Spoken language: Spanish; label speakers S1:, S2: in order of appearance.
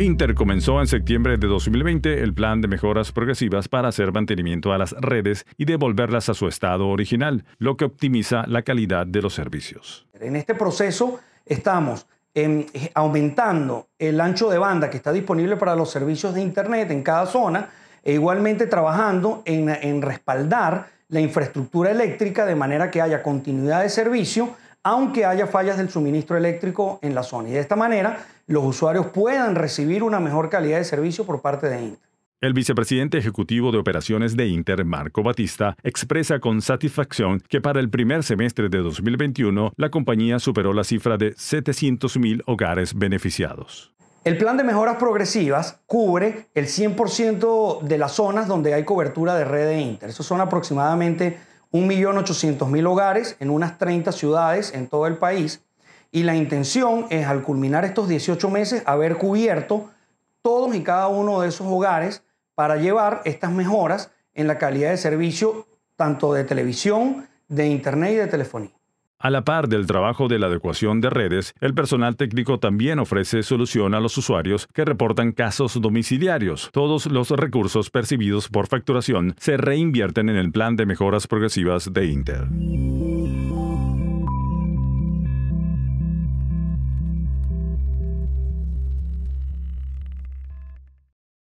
S1: Inter comenzó en septiembre de 2020 el plan de mejoras progresivas para hacer mantenimiento a las redes y devolverlas a su estado original, lo que optimiza la calidad de los servicios.
S2: En este proceso estamos eh, aumentando el ancho de banda que está disponible para los servicios de Internet en cada zona e igualmente trabajando en respaldar la infraestructura eléctrica de manera que haya continuidad de servicio aunque haya fallas del suministro eléctrico en la zona. Y de esta manera, los usuarios puedan recibir una mejor calidad de servicio por parte de Inter.
S1: El vicepresidente ejecutivo de operaciones de Inter, Marco Batista, expresa con satisfacción que para el primer semestre de 2021 la compañía superó la cifra de 700.000 hogares beneficiados.
S2: El plan de mejoras progresivas cubre el 100% de las zonas donde hay cobertura de red de Inter. Eso son aproximadamente 1.800.000 hogares en unas 30 ciudades en todo el país. Y la intención es, al culminar estos 18 meses, haber cubierto todos y cada uno de esos hogares para llevar estas mejoras en la calidad de servicio tanto de televisión, de internet y de telefonía.
S1: A la par del trabajo de la adecuación de redes, el personal técnico también ofrece solución a los usuarios que reportan casos domiciliarios. Todos los recursos percibidos por facturación se reinvierten en el plan de mejoras progresivas de Inter.